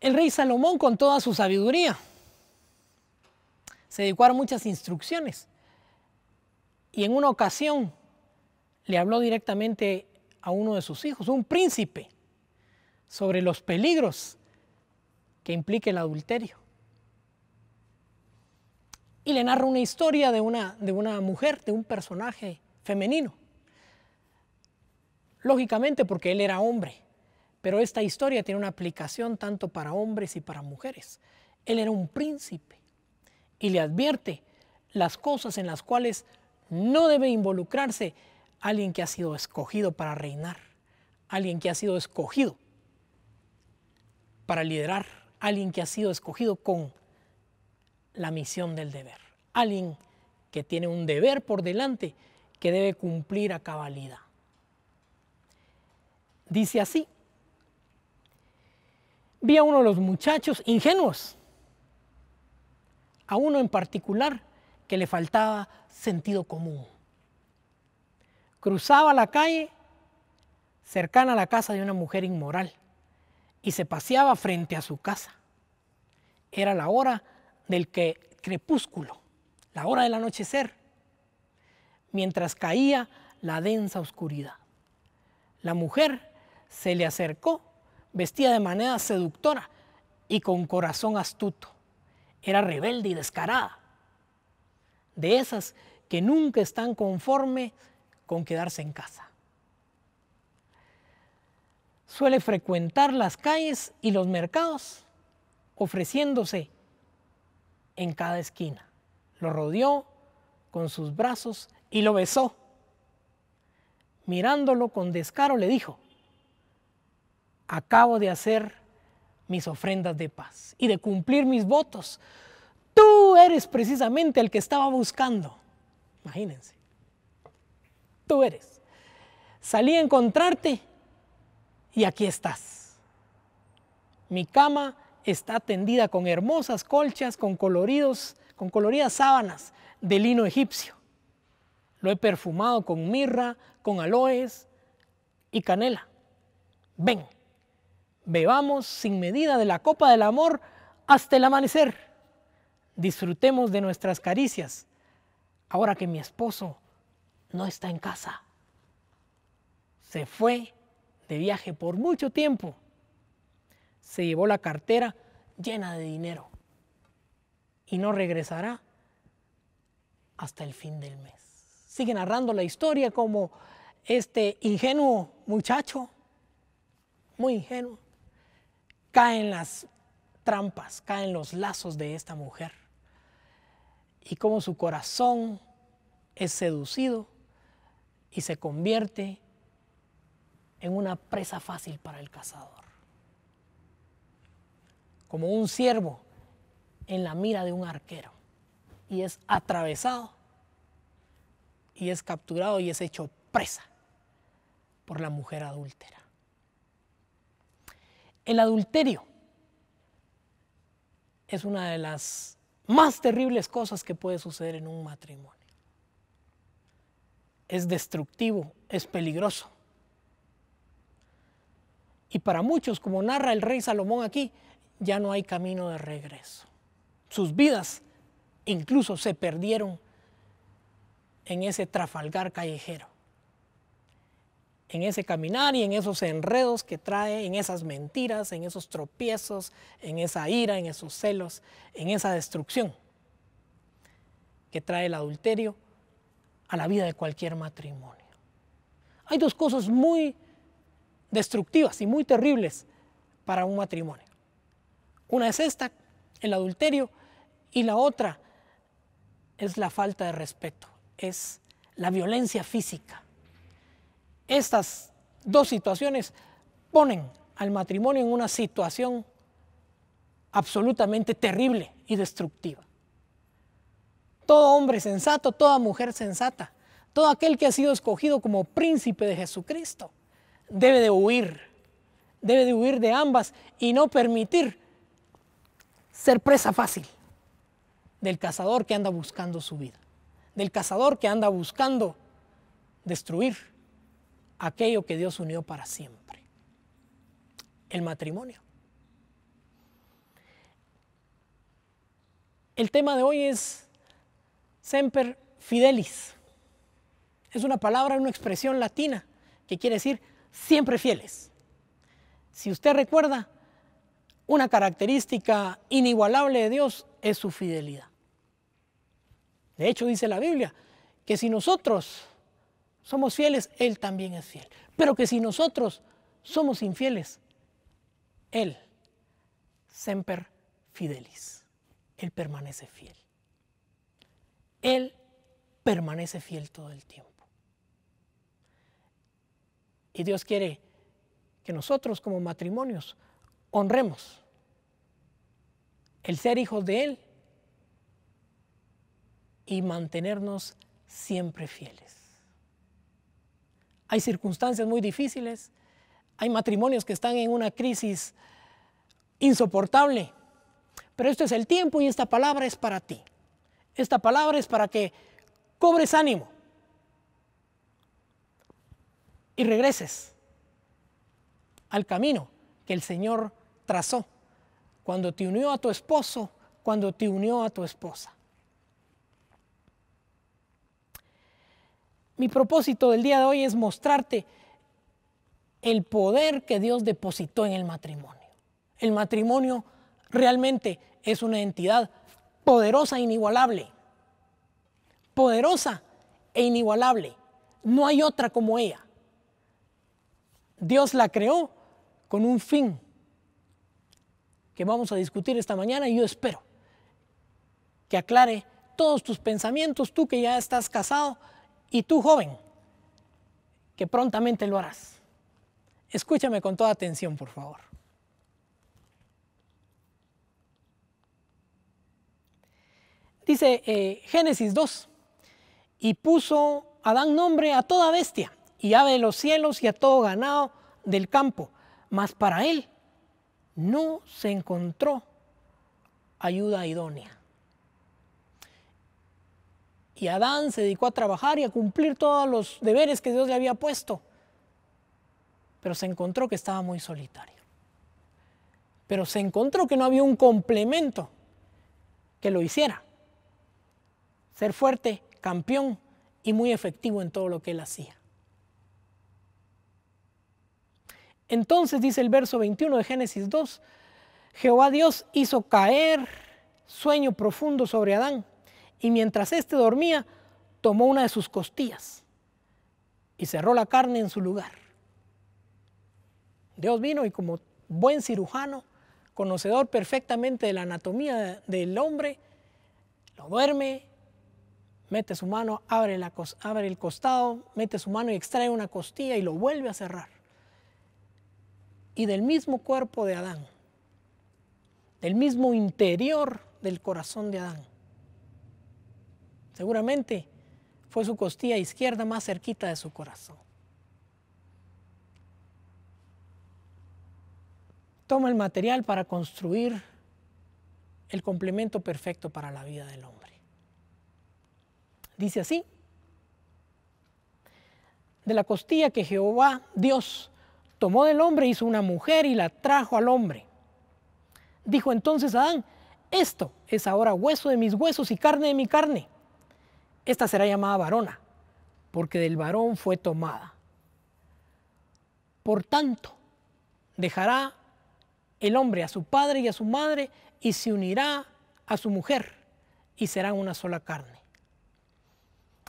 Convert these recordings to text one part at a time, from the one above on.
El rey Salomón, con toda su sabiduría, se dedicó a muchas instrucciones. Y en una ocasión le habló directamente a uno de sus hijos, un príncipe, sobre los peligros que implica el adulterio. Y le narra una historia de una, de una mujer, de un personaje femenino. Lógicamente porque él era hombre pero esta historia tiene una aplicación tanto para hombres y para mujeres. Él era un príncipe y le advierte las cosas en las cuales no debe involucrarse alguien que ha sido escogido para reinar, alguien que ha sido escogido para liderar, alguien que ha sido escogido con la misión del deber, alguien que tiene un deber por delante que debe cumplir a cabalidad. Dice así, vi a uno de los muchachos ingenuos, a uno en particular que le faltaba sentido común. Cruzaba la calle cercana a la casa de una mujer inmoral y se paseaba frente a su casa. Era la hora del crepúsculo, la hora del anochecer, mientras caía la densa oscuridad. La mujer se le acercó Vestía de manera seductora y con corazón astuto. Era rebelde y descarada. De esas que nunca están conforme con quedarse en casa. Suele frecuentar las calles y los mercados, ofreciéndose en cada esquina. Lo rodeó con sus brazos y lo besó. Mirándolo con descaro le dijo, acabo de hacer mis ofrendas de paz y de cumplir mis votos. Tú eres precisamente el que estaba buscando. Imagínense. Tú eres. Salí a encontrarte y aquí estás. Mi cama está tendida con hermosas colchas, con coloridos, con coloridas sábanas de lino egipcio. Lo he perfumado con mirra, con aloes y canela. Ven bebamos sin medida de la copa del amor hasta el amanecer. Disfrutemos de nuestras caricias, ahora que mi esposo no está en casa. Se fue de viaje por mucho tiempo. Se llevó la cartera llena de dinero y no regresará hasta el fin del mes. Sigue narrando la historia como este ingenuo muchacho, muy ingenuo, caen las trampas, caen los lazos de esta mujer y como su corazón es seducido y se convierte en una presa fácil para el cazador. Como un ciervo en la mira de un arquero y es atravesado y es capturado y es hecho presa por la mujer adúltera. El adulterio es una de las más terribles cosas que puede suceder en un matrimonio. Es destructivo, es peligroso. Y para muchos, como narra el rey Salomón aquí, ya no hay camino de regreso. Sus vidas incluso se perdieron en ese trafalgar callejero en ese caminar y en esos enredos que trae, en esas mentiras, en esos tropiezos, en esa ira, en esos celos, en esa destrucción que trae el adulterio a la vida de cualquier matrimonio. Hay dos cosas muy destructivas y muy terribles para un matrimonio. Una es esta, el adulterio, y la otra es la falta de respeto, es la violencia física estas dos situaciones ponen al matrimonio en una situación absolutamente terrible y destructiva. Todo hombre sensato, toda mujer sensata, todo aquel que ha sido escogido como príncipe de Jesucristo, debe de huir, debe de huir de ambas y no permitir ser presa fácil del cazador que anda buscando su vida, del cazador que anda buscando destruir aquello que Dios unió para siempre, el matrimonio. El tema de hoy es semper fidelis. Es una palabra, una expresión latina que quiere decir siempre fieles. Si usted recuerda, una característica inigualable de Dios es su fidelidad. De hecho, dice la Biblia que si nosotros somos fieles, Él también es fiel. Pero que si nosotros somos infieles, Él, semper fidelis, Él permanece fiel. Él permanece fiel todo el tiempo. Y Dios quiere que nosotros como matrimonios honremos el ser hijos de Él y mantenernos siempre fieles hay circunstancias muy difíciles, hay matrimonios que están en una crisis insoportable, pero esto es el tiempo y esta palabra es para ti. Esta palabra es para que cobres ánimo y regreses al camino que el Señor trazó cuando te unió a tu esposo, cuando te unió a tu esposa. Mi propósito del día de hoy es mostrarte el poder que Dios depositó en el matrimonio. El matrimonio realmente es una entidad poderosa e inigualable. Poderosa e inigualable. No hay otra como ella. Dios la creó con un fin que vamos a discutir esta mañana y yo espero que aclare todos tus pensamientos, tú que ya estás casado, y tú joven, que prontamente lo harás. Escúchame con toda atención, por favor. Dice eh, Génesis 2, y puso Adán nombre a toda bestia y ave de los cielos y a todo ganado del campo, mas para él no se encontró ayuda idónea. Y Adán se dedicó a trabajar y a cumplir todos los deberes que Dios le había puesto. Pero se encontró que estaba muy solitario. Pero se encontró que no había un complemento que lo hiciera. Ser fuerte, campeón y muy efectivo en todo lo que él hacía. Entonces dice el verso 21 de Génesis 2, Jehová Dios hizo caer sueño profundo sobre Adán y mientras éste dormía, tomó una de sus costillas y cerró la carne en su lugar. Dios vino y como buen cirujano, conocedor perfectamente de la anatomía del hombre, lo duerme, mete su mano, abre, abre, el costado, mete su mano y extrae una costilla y lo vuelve a cerrar. Y del mismo cuerpo de Adán, del mismo interior del corazón de Adán, Seguramente fue su costilla izquierda más cerquita de su corazón. Toma el material para construir el complemento perfecto para la vida del hombre. Dice así, de la costilla que Jehová, Dios, tomó del hombre, hizo una mujer y la trajo al hombre. Dijo entonces Adán, esto es ahora hueso de mis huesos y carne de mi carne. Esta será llamada varona, porque del varón fue tomada. Por tanto, dejará el hombre a su padre y a su madre y se unirá a su mujer y serán una sola carne.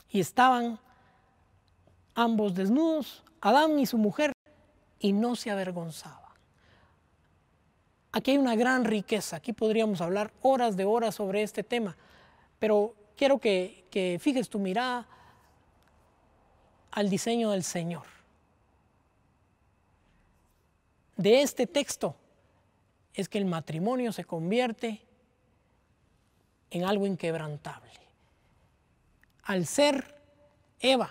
Y estaban ambos desnudos, Adán y su mujer, y no se avergonzaban. Aquí hay una gran riqueza, aquí podríamos hablar horas de horas sobre este tema, pero quiero que, fijes tu mirada al diseño del Señor. De este texto es que el matrimonio se convierte en algo inquebrantable. Al ser Eva,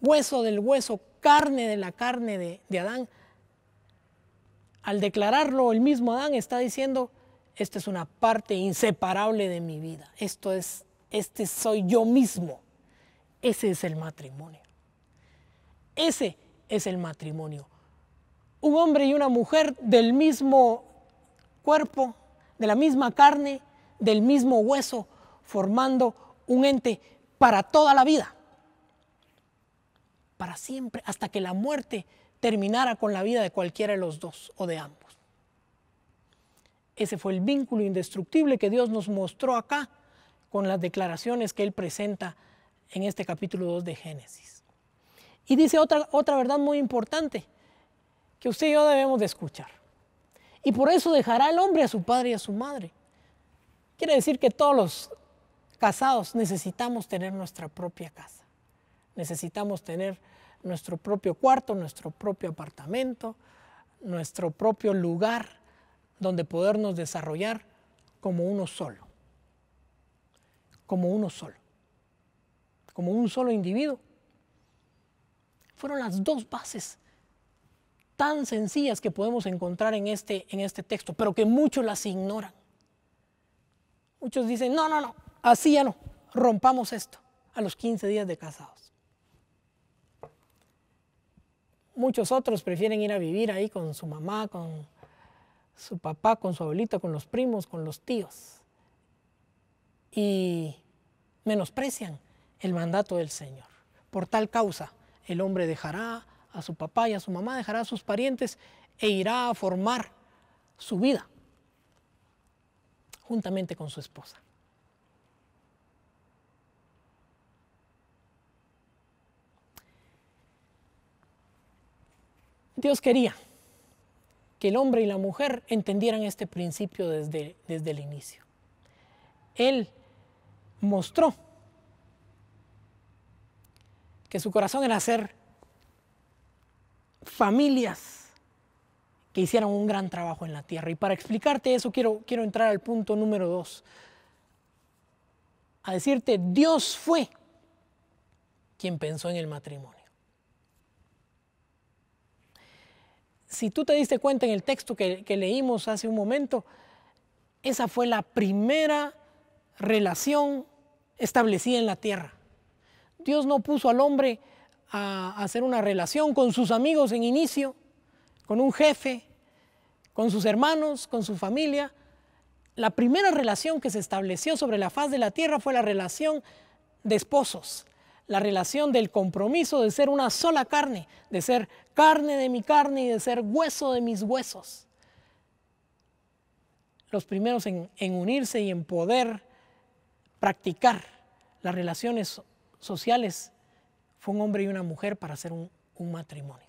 hueso del hueso, carne de la carne de Adán, al declararlo el mismo Adán está diciendo, esta es una parte inseparable de mi vida. Esto es, este soy yo mismo. Ese es el matrimonio. Ese es el matrimonio. Un hombre y una mujer del mismo cuerpo, de la misma carne, del mismo hueso, formando un ente para toda la vida. Para siempre, hasta que la muerte terminara con la vida de cualquiera de los dos o de ambos. Ese fue el vínculo indestructible que Dios nos mostró acá con las declaraciones que él presenta en este capítulo 2 de Génesis. Y dice otra, otra verdad muy importante que usted y yo debemos de escuchar. Y por eso dejará el hombre a su padre y a su madre. Quiere decir que todos los casados necesitamos tener nuestra propia casa. Necesitamos tener nuestro propio cuarto, nuestro propio apartamento, nuestro propio lugar donde podernos desarrollar como uno solo, como uno solo, como un solo individuo. Fueron las dos bases tan sencillas que podemos encontrar en este, en este texto, pero que muchos las ignoran. Muchos dicen, no, no, no, así ya no, rompamos esto a los 15 días de casados. Muchos otros prefieren ir a vivir ahí con su mamá, con su papá, con su abuelita, con los primos, con los tíos. Y menosprecian el mandato del Señor. Por tal causa, el hombre dejará a su papá y a su mamá, dejará a sus parientes e irá a formar su vida juntamente con su esposa. Dios quería que el hombre y la mujer entendieran este principio desde, desde el inicio. Él mostró que su corazón era hacer familias que hicieran un gran trabajo en la tierra. Y para explicarte eso quiero, quiero entrar al punto número dos, a decirte, Dios fue quien pensó en el matrimonio. si tú te diste cuenta en el texto que, leímos hace un momento, esa fue la primera relación establecida en la tierra. Dios no puso al hombre a hacer una relación con sus amigos en inicio, con un jefe, con sus hermanos, con su familia. La primera relación que se estableció sobre la faz de la tierra fue la relación de esposos, la relación del compromiso de ser una sola carne, de ser carne de mi carne y de ser hueso de mis huesos. Los primeros en, unirse y en poder practicar las relaciones sociales fue un hombre y una mujer para hacer un matrimonio,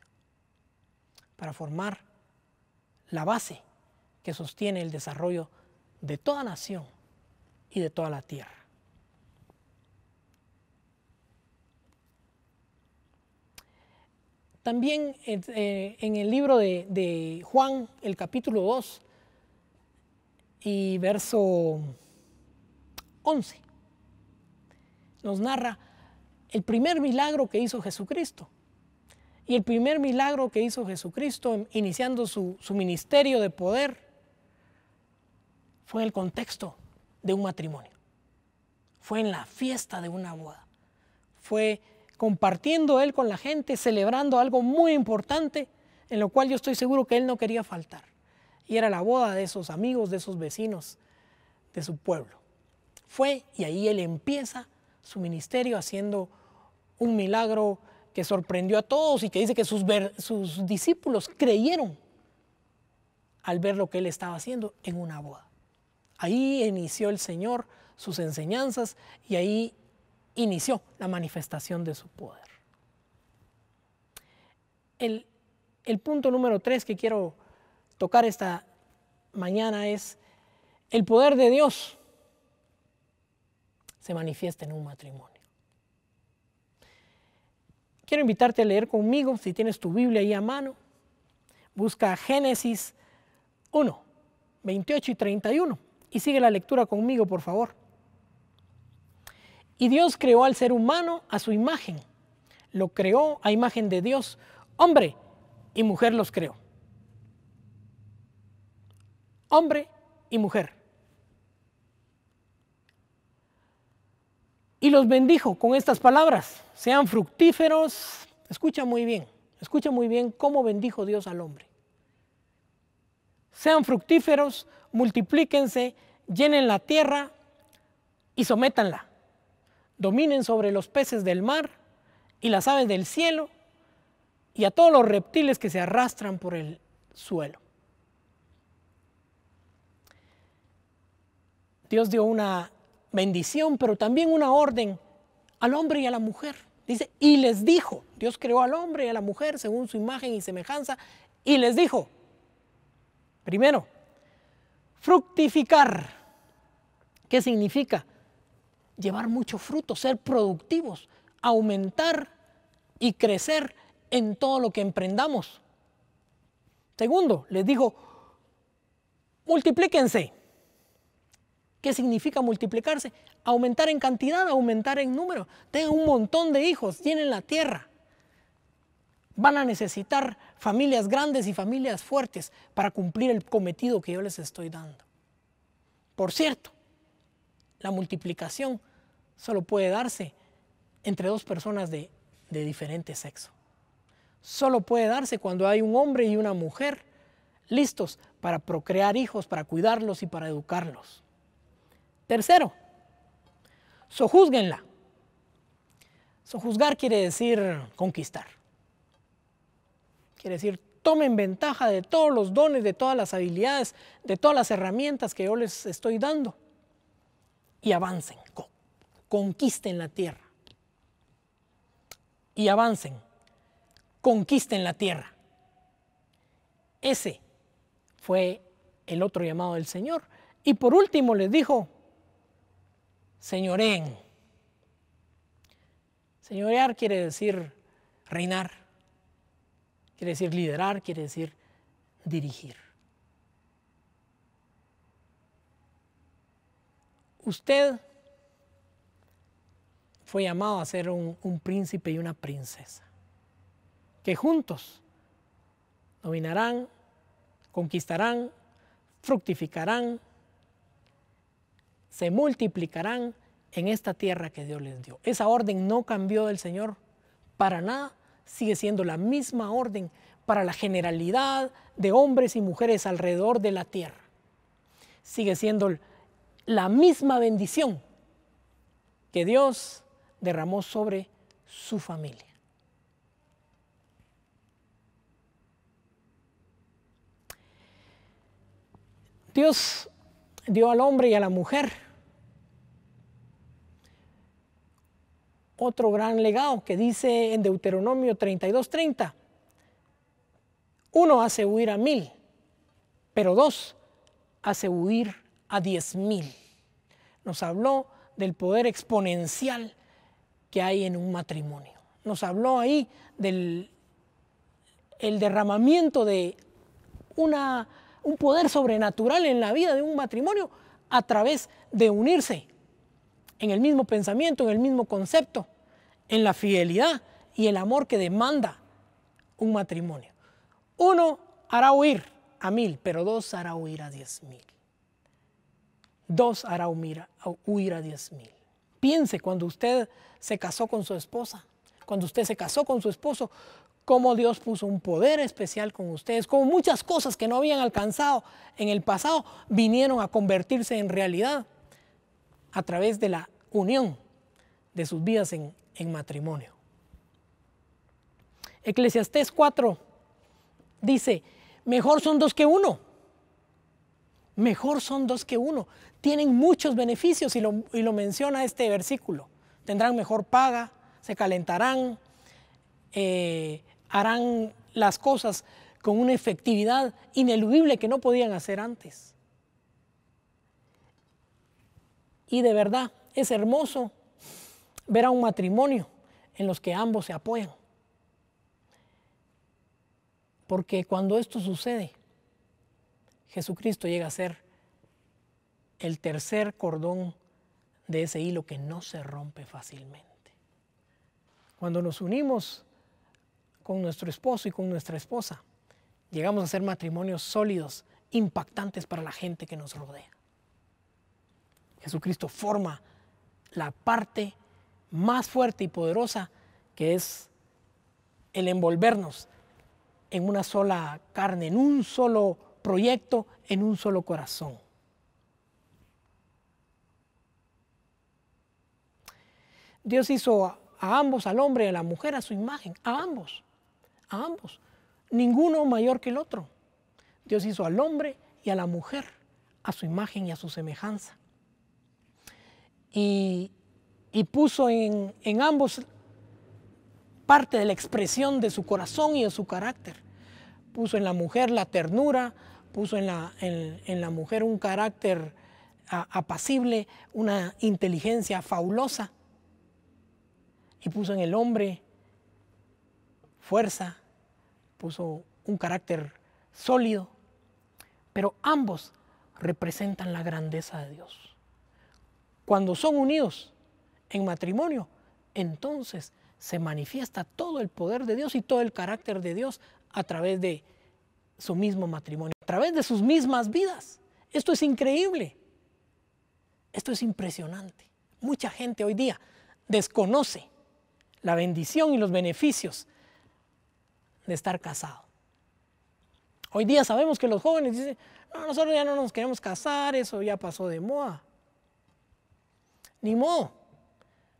para formar la base que sostiene el desarrollo de toda nación y de toda la tierra. También eh, eh, en el libro de, Juan, el capítulo 2 y verso 11, nos narra el primer milagro que hizo Jesucristo. Y el primer milagro que hizo Jesucristo iniciando su, su, ministerio de poder fue en el contexto de un matrimonio. Fue en la fiesta de una boda. Fue compartiendo Él con la gente, celebrando algo muy importante en lo cual yo estoy seguro que Él no quería faltar. Y era la boda de esos amigos, de esos vecinos, de su pueblo. Fue y ahí Él empieza su ministerio haciendo un milagro que sorprendió a todos y que dice que sus, sus discípulos creyeron al ver lo que Él estaba haciendo en una boda. Ahí inició el Señor sus enseñanzas y ahí inició la manifestación de su poder. El, punto número tres que quiero tocar esta mañana es el poder de Dios se manifiesta en un matrimonio. Quiero invitarte a leer conmigo, si tienes tu Biblia ahí a mano, busca Génesis 1, 28 y 31 y sigue la lectura conmigo, por favor. Y Dios creó al ser humano a su imagen. Lo creó a imagen de Dios. Hombre y mujer los creó. Hombre y mujer. Y los bendijo con estas palabras. Sean fructíferos. Escucha muy bien. Escucha muy bien cómo bendijo Dios al hombre. Sean fructíferos, multiplíquense, llenen la tierra y sométanla dominen sobre los peces del mar y las aves del cielo y a todos los reptiles que se arrastran por el suelo. Dios dio una bendición, pero también una orden al hombre y a la mujer. Dice, y les dijo, Dios creó al hombre y a la mujer según su imagen y semejanza, y les dijo, primero, fructificar. ¿Qué significa? llevar mucho fruto, ser productivos, aumentar y crecer en todo lo que emprendamos. Segundo, les digo, multiplíquense. ¿Qué significa multiplicarse? Aumentar en cantidad, aumentar en número. Tengan un montón de hijos, tienen la tierra. Van a necesitar familias grandes y familias fuertes para cumplir el cometido que yo les estoy dando. Por cierto, la multiplicación solo puede darse entre dos personas de, diferente sexo. Solo puede darse cuando hay un hombre y una mujer listos para procrear hijos, para cuidarlos y para educarlos. Tercero, sojuzguenla. Sojuzgar quiere decir conquistar. Quiere decir, tomen ventaja de todos los dones, de todas las habilidades, de todas las herramientas que yo les estoy dando y avancen, conquisten la tierra. Y avancen, conquisten la tierra. Ese fue el otro llamado del Señor. Y por último les dijo, señoreen. Señorear quiere decir reinar, quiere decir liderar, quiere decir dirigir. Usted fue llamado a ser un, príncipe y una princesa, que juntos dominarán, conquistarán, fructificarán, se multiplicarán en esta tierra que Dios les dio. Esa orden no cambió del Señor para nada, sigue siendo la misma orden para la generalidad de hombres y mujeres alrededor de la tierra. Sigue siendo la misma bendición que Dios derramó sobre su familia. Dios dio al hombre y a la mujer otro gran legado que dice en Deuteronomio 32:30. Uno hace huir a mil, pero dos hace huir a 10.000. Nos habló del poder exponencial que hay en un matrimonio. Nos habló ahí del el derramamiento de una, un poder sobrenatural en la vida de un matrimonio a través de unirse en el mismo pensamiento, en el mismo concepto, en la fidelidad y el amor que demanda un matrimonio. Uno hará huir a mil, pero dos hará huir a diez mil dos hará huir a diez mil. Piense cuando usted se casó con su esposa, cuando usted se casó con su esposo, cómo Dios puso un poder especial con ustedes, cómo muchas cosas que no habían alcanzado en el pasado vinieron a convertirse en realidad a través de la unión de sus vidas en, matrimonio. Eclesiastés 4 dice, mejor son dos que uno. Mejor son dos que uno tienen muchos beneficios y lo, menciona este versículo. Tendrán mejor paga, se calentarán, eh, harán las cosas con una efectividad ineludible que no podían hacer antes. Y de verdad es hermoso ver a un matrimonio en los que ambos se apoyan. Porque cuando esto sucede, Jesucristo llega a ser el tercer cordón de ese hilo que no se rompe fácilmente. Cuando nos unimos con nuestro esposo y con nuestra esposa, llegamos a ser matrimonios sólidos, impactantes para la gente que nos rodea. Jesucristo forma la parte más fuerte y poderosa que es el envolvernos en una sola carne, en un solo proyecto, en un solo corazón. Dios hizo a, ambos, al hombre y a la mujer, a su imagen, a ambos, a ambos. Ninguno mayor que el otro. Dios hizo al hombre y a la mujer, a su imagen y a su semejanza. Y, puso en, ambos parte de la expresión de su corazón y de su carácter. Puso en la mujer la ternura, puso en la, en, la mujer un carácter apacible, una inteligencia fabulosa y puso en el hombre fuerza, puso un carácter sólido, pero ambos representan la grandeza de Dios. Cuando son unidos en matrimonio, entonces se manifiesta todo el poder de Dios y todo el carácter de Dios a través de su mismo matrimonio, a través de sus mismas vidas. Esto es increíble. Esto es impresionante. Mucha gente hoy día desconoce la bendición y los beneficios de estar casado. Hoy día sabemos que los jóvenes dicen, no, nosotros ya no nos queremos casar, eso ya pasó de moda. Ni modo,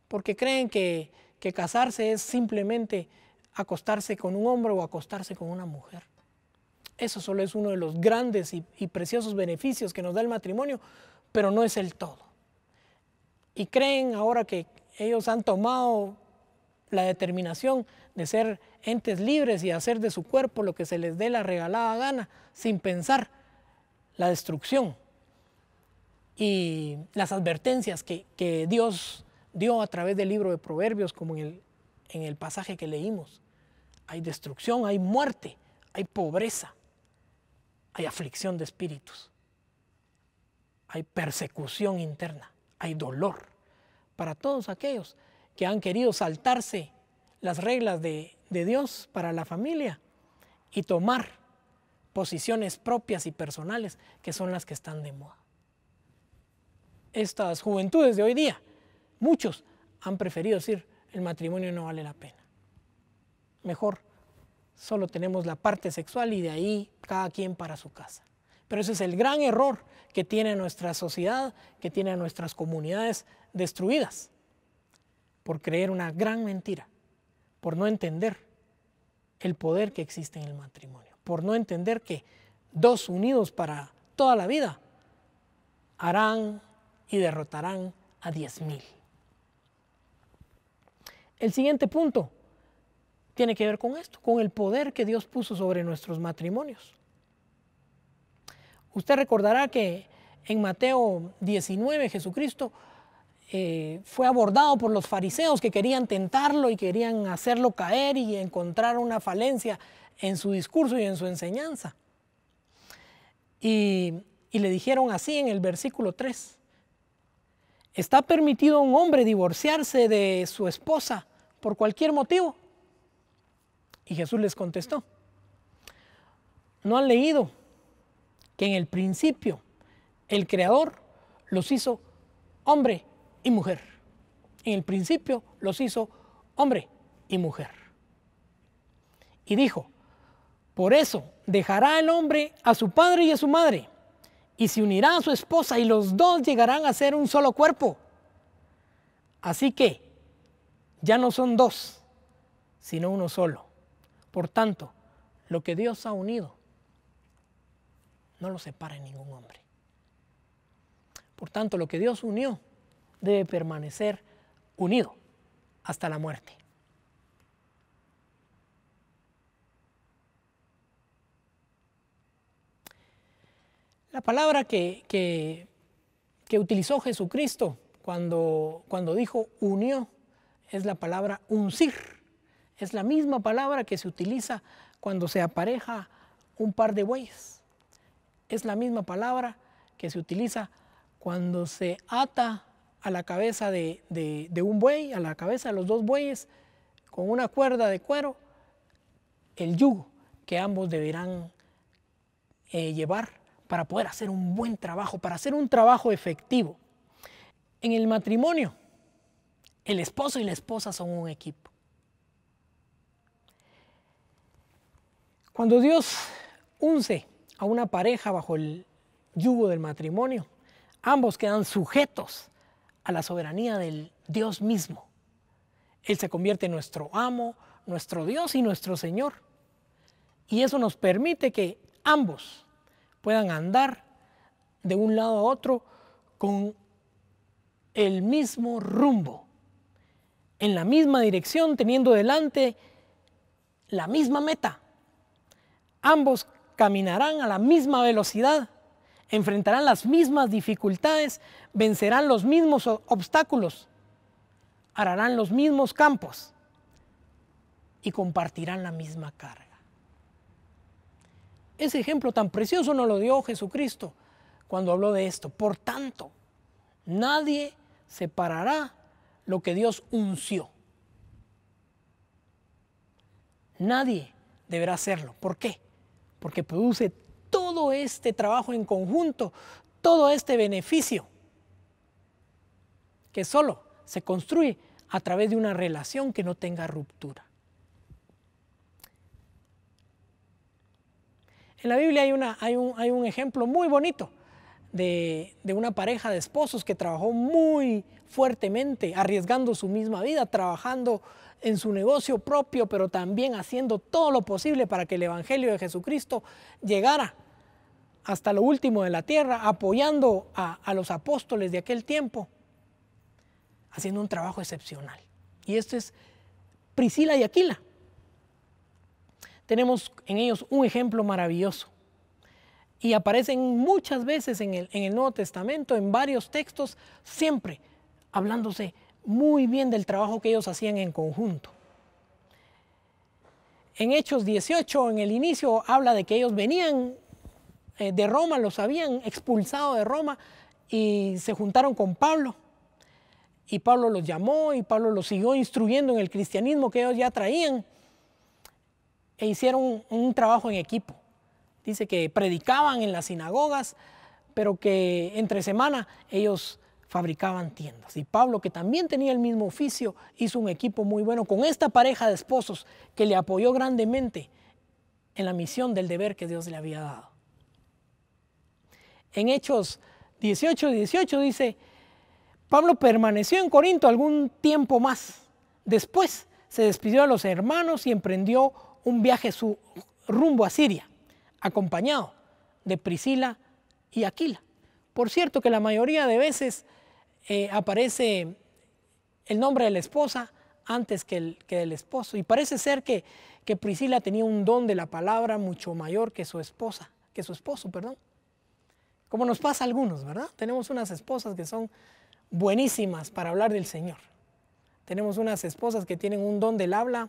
porque creen que, casarse es simplemente acostarse con un hombre o acostarse con una mujer. Eso solo es uno de los grandes y, preciosos beneficios que nos da el matrimonio, pero no es el todo. Y creen ahora que ellos han tomado la determinación de ser entes libres y hacer de su cuerpo lo que se les dé la regalada gana, sin pensar la destrucción y las advertencias que, Dios dio a través del libro de Proverbios, como en el, en el pasaje que leímos. Hay destrucción, hay muerte, hay pobreza, hay aflicción de espíritus, hay persecución interna, hay dolor para todos aquellos que han querido saltarse las reglas de, de Dios para la familia y tomar posiciones propias y personales que son las que están de moda. Estas juventudes de hoy día, muchos han preferido decir el matrimonio no vale la pena. Mejor solo tenemos la parte sexual y de ahí cada quien para su casa. Pero ese es el gran error que tiene nuestra sociedad, que tiene nuestras comunidades destruidas por creer una gran mentira, por no entender el poder que existe en el matrimonio, por no entender que dos unidos para toda la vida harán y derrotarán a diez mil. El siguiente punto tiene que ver con esto, con el poder que Dios puso sobre nuestros matrimonios. Usted recordará que en Mateo 19 Jesucristo eh, fue abordado por los fariseos que querían tentarlo y querían hacerlo caer y encontrar una falencia en su discurso y en su enseñanza. Y, le dijeron así en el versículo 3, ¿está permitido a un hombre divorciarse de su esposa por cualquier motivo? Y Jesús les contestó, ¿no han leído que en el principio el Creador los hizo hombre y mujer. En el principio los hizo hombre y mujer. Y dijo, por eso dejará el hombre a su padre y a su madre, y se unirá a su esposa, y los dos llegarán a ser un solo cuerpo. Así que ya no son dos, sino uno solo. Por tanto, lo que Dios ha unido, no lo en ningún hombre. Por tanto, lo que Dios unió, debe permanecer unido hasta la muerte. La palabra que, que, utilizó Jesucristo cuando, cuando dijo unió es la palabra uncir. Es la misma palabra que se utiliza cuando se apareja un par de bueyes. Es la misma palabra que se utiliza cuando se ata a la cabeza de, un buey, a la cabeza de los dos bueyes, con una cuerda de cuero, el yugo que ambos deberán eh, llevar para poder hacer un buen trabajo, para hacer un trabajo efectivo. En el matrimonio, el esposo y la esposa son un equipo. Cuando Dios unce a una pareja bajo el yugo del matrimonio, ambos quedan sujetos a la soberanía del Dios mismo. Él se convierte en nuestro amo, nuestro Dios y nuestro Señor. Y eso nos permite que ambos puedan andar de un lado a otro con el mismo rumbo, en la misma dirección, teniendo delante la misma meta. Ambos caminarán a la misma velocidad enfrentarán las mismas dificultades, vencerán los mismos obstáculos, ararán los mismos campos y compartirán la misma carga. Ese ejemplo tan precioso nos lo dio Jesucristo cuando habló de esto. Por tanto, nadie separará lo que Dios unció. Nadie deberá hacerlo. ¿Por qué? Porque produce todo este trabajo en conjunto, todo este beneficio que solo se construye a través de una relación que no tenga ruptura. En la Biblia hay, una, hay, un, ejemplo muy bonito de, de, una pareja de esposos que trabajó muy fuertemente, arriesgando su misma vida, trabajando en su negocio propio, pero también haciendo todo lo posible para que el Evangelio de Jesucristo llegara hasta lo último de la tierra, apoyando a, los apóstoles de aquel tiempo, haciendo un trabajo excepcional. Y esto es Priscila y Aquila. Tenemos en ellos un ejemplo maravilloso. Y aparecen muchas veces en el, en el Nuevo Testamento, en varios textos, siempre hablándose muy bien del trabajo que ellos hacían en conjunto. En Hechos 18, en el inicio, habla de que ellos venían eh, de Roma, los habían expulsado de Roma y se juntaron con Pablo. Y Pablo los llamó y Pablo los siguió instruyendo en el cristianismo que ellos ya traían e hicieron un trabajo en equipo. Dice que predicaban en las sinagogas, pero que entre semana ellos fabricaban tiendas. Y Pablo, que también tenía el mismo oficio, hizo un equipo muy bueno con esta pareja de esposos que le apoyó grandemente en la misión del deber que Dios le había dado. En Hechos 18, 18 dice, Pablo permaneció en Corinto algún tiempo más. Después se despidió a los hermanos y emprendió un viaje su, rumbo a Siria, acompañado de Priscila y Aquila. Por cierto que la mayoría de veces eh, aparece el nombre de la esposa antes que, el, que del esposo. Y parece ser que, Priscila tenía un don de la palabra mucho mayor que su esposa, que su esposo, perdón. Como nos pasa a algunos, ¿verdad? Tenemos unas esposas que son buenísimas para hablar del Señor. Tenemos unas esposas que tienen un don del habla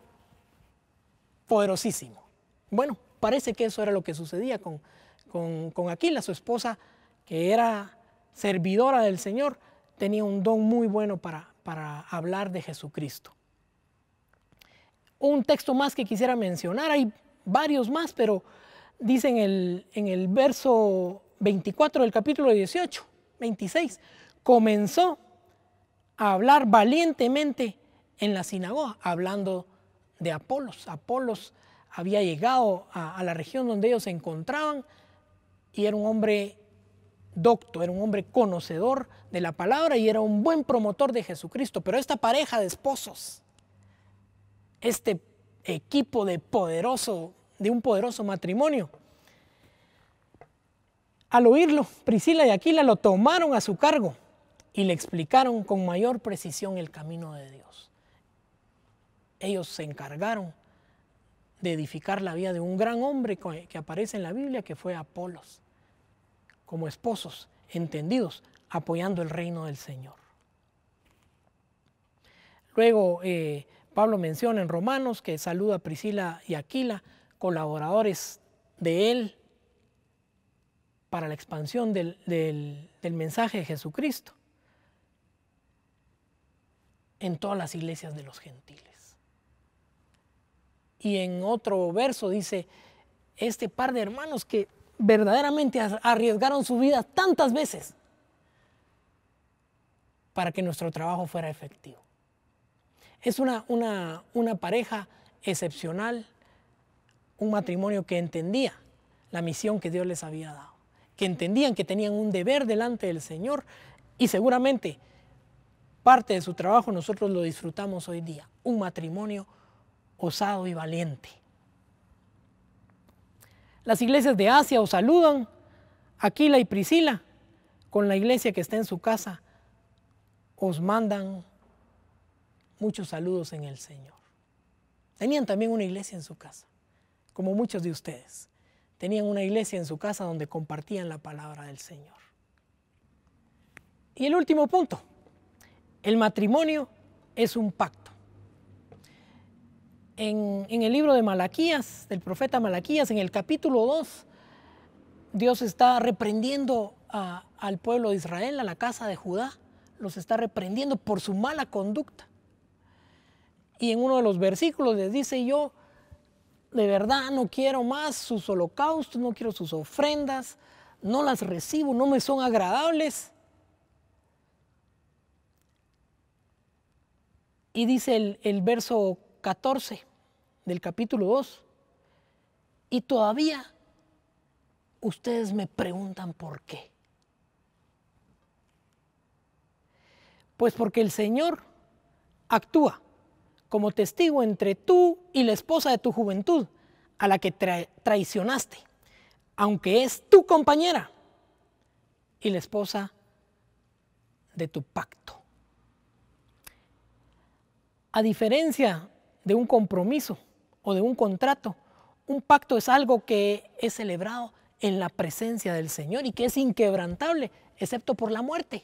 poderosísimo. Bueno, parece que eso era lo que sucedía con, con Aquila, su esposa, que era servidora del Señor, tenía un don muy bueno para, para hablar de Jesucristo. Un texto más que quisiera mencionar, hay varios más, pero dicen en el, verso 24 del capítulo 18, 26, comenzó a hablar valientemente en la sinagoga, hablando de Apolos. Apolos había llegado a, a, la región donde ellos se encontraban y era un hombre docto, era un hombre conocedor de la palabra y era un buen promotor de Jesucristo. Pero esta pareja de esposos, este equipo de poderoso, de un poderoso matrimonio, al oírlo, Priscila y Aquila lo tomaron a su cargo y le explicaron con mayor precisión el camino de Dios. Ellos se encargaron de edificar la vida de un gran hombre que aparece en la Biblia, que fue Apolos como esposos entendidos, apoyando el reino del Señor. Luego eh, Pablo menciona en Romanos que saluda a Priscila y Aquila, colaboradores de él para la expansión del mensaje de Jesucristo en todas las iglesias de los gentiles. Y en otro verso dice, este par de hermanos que verdaderamente arriesgaron su vida tantas veces para que nuestro trabajo fuera efectivo. Es una, una, pareja excepcional, un matrimonio que entendía la misión que Dios les había dado, que entendían que tenían un deber delante del Señor y seguramente parte de su trabajo nosotros lo disfrutamos hoy día, un matrimonio osado y valiente. Las iglesias de Asia os saludan, Aquila y Priscila, con la iglesia que está en su casa, os mandan muchos saludos en el Señor. Tenían también una iglesia en su casa, como muchos de ustedes. Tenían una iglesia en su casa donde compartían la palabra del Señor. Y el último punto, el matrimonio es un pacto en, el libro de Malaquías, del profeta Malaquías, en el capítulo 2, Dios está reprendiendo al pueblo de Israel, a la casa de Judá, los está reprendiendo por su mala conducta. Y en uno de los versículos les dice yo, de verdad no quiero más sus holocaustos, no quiero sus ofrendas, no las recibo, no me son agradables. Y dice el, el verso 14 del capítulo 2. Y todavía ustedes me preguntan por qué. Pues porque el Señor actúa como testigo entre tú y la esposa de tu juventud, a la que traicionaste, aunque es tu compañera y la esposa de tu pacto. A diferencia de un compromiso o de un contrato. Un pacto es algo que es celebrado en la presencia del Señor y que es inquebrantable, excepto por la muerte.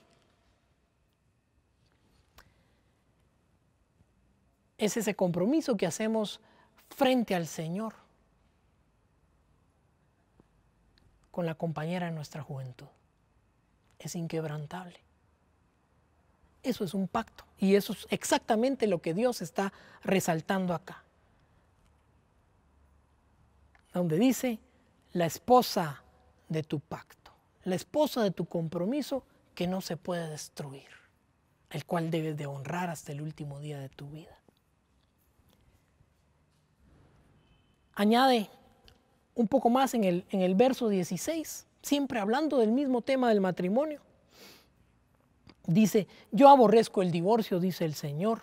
Es ese compromiso que hacemos frente al Señor con la compañera de nuestra juventud. Es inquebrantable. Eso es un pacto y eso es exactamente lo que Dios está resaltando acá. Donde dice, la esposa de tu pacto, la esposa de tu compromiso que no se puede destruir, el cual debes de honrar hasta el último día de tu vida. Añade un poco más en el, en el verso 16, siempre hablando del mismo tema del matrimonio Dice, yo aborrezco el divorcio, dice el Señor,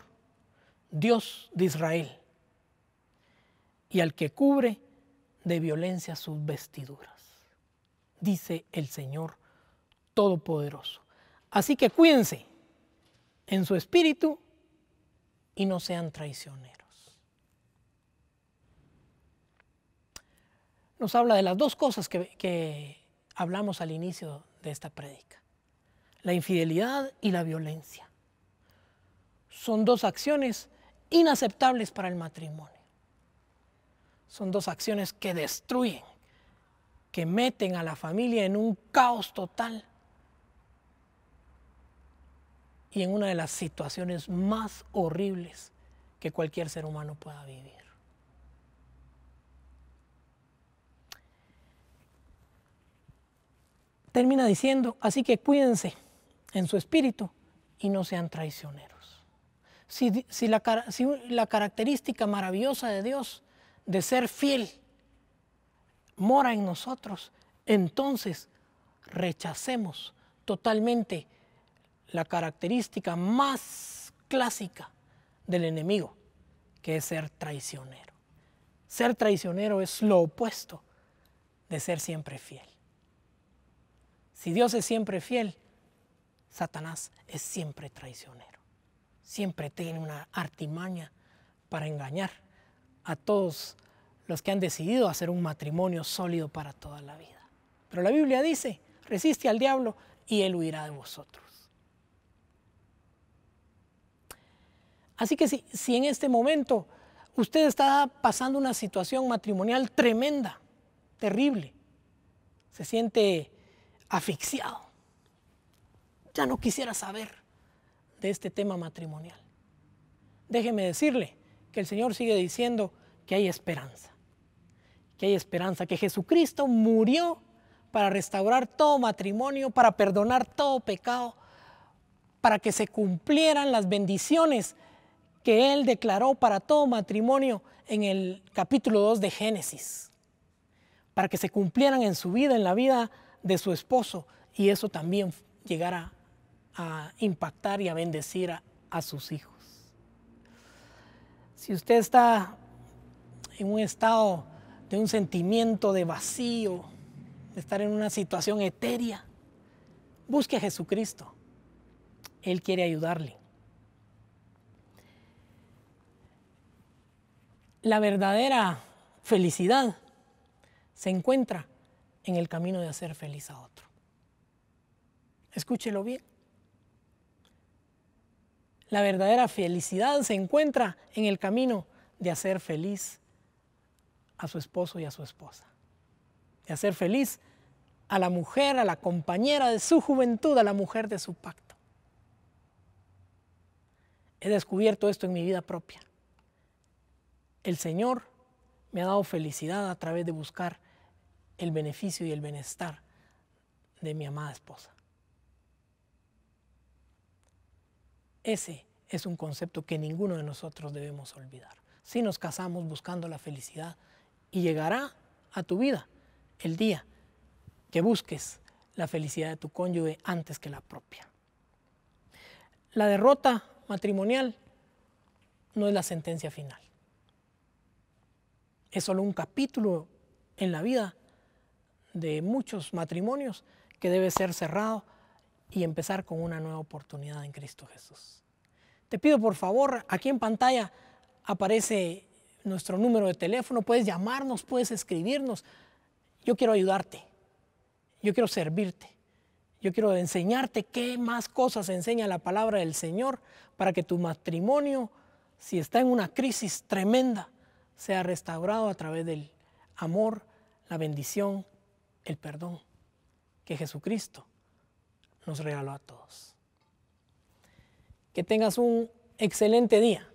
Dios de Israel, y al que cubre de violencia sus vestiduras, dice el Señor Todopoderoso. Así que cuídense en su espíritu y no sean traicioneros. Nos habla de las dos cosas que, que hablamos al inicio de esta prédica la infidelidad y la violencia. Son dos acciones inaceptables para el matrimonio. Son dos acciones que destruyen, que meten a la familia en un caos total y en una de las situaciones más horribles que cualquier ser humano pueda vivir. Termina diciendo, así que cuídense en su espíritu y no sean traicioneros. Si, si la característica maravillosa de Dios de ser fiel mora en nosotros, entonces rechacemos totalmente la característica más clásica del enemigo, que es ser traicionero. Ser traicionero es lo opuesto de ser siempre fiel. Si Dios es siempre fiel, Satanás es siempre traicionero, siempre tiene una artimaña para engañar a todos los que han decidido hacer un matrimonio sólido para toda la vida. Pero la Biblia dice, resiste al diablo y él huirá de vosotros. Así que si, si en este momento usted está pasando una situación matrimonial tremenda, terrible, se siente asfixiado, no quisiera saber de este tema matrimonial. Déjeme decirle que el Señor sigue diciendo que hay esperanza, que hay esperanza, que Jesucristo murió para restaurar todo matrimonio, para perdonar todo pecado, para que se cumplieran las bendiciones que Él declaró para todo matrimonio en el capítulo 2 de Génesis, para que se cumplieran en su vida, en la vida de su esposo, y eso también llegara a impactar y a bendecir a, sus hijos. Si usted está en un estado de un sentimiento de vacío, de estar en una situación etérea, busque a Jesucristo. Él quiere ayudarle. La verdadera felicidad se encuentra en el camino de hacer feliz a otro. Escúchelo bien. La verdadera felicidad se encuentra en el camino de hacer feliz a su esposo y a su esposa. De hacer feliz a la mujer, a la compañera de su juventud, a la mujer de su pacto. He descubierto esto en mi vida propia. El Señor me ha dado felicidad a través de buscar el beneficio y el bienestar de mi amada esposa. Ese es un concepto que ninguno de nosotros debemos olvidar. Si nos casamos buscando la felicidad y llegará a tu vida el día que busques la felicidad de tu cónyuge antes que la propia. La derrota matrimonial no es la sentencia final. Es solo un capítulo en la vida de muchos matrimonios que debe ser cerrado y empezar con una nueva oportunidad en Cristo Jesús. Te pido por favor, aquí en pantalla aparece nuestro número de teléfono, puedes llamarnos, puedes escribirnos. Yo quiero ayudarte, yo quiero servirte, yo quiero enseñarte qué más cosas enseña la palabra del Señor para que tu matrimonio, si está en una crisis tremenda, sea restaurado a través del amor, la bendición, el perdón que Jesucristo nos regaló a todos. Que tengas un excelente día.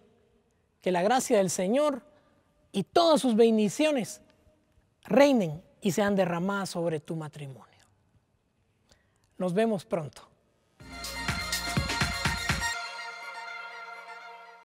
Que la gracia del Señor y todas sus bendiciones reinen y sean derramadas sobre tu matrimonio. Nos vemos pronto.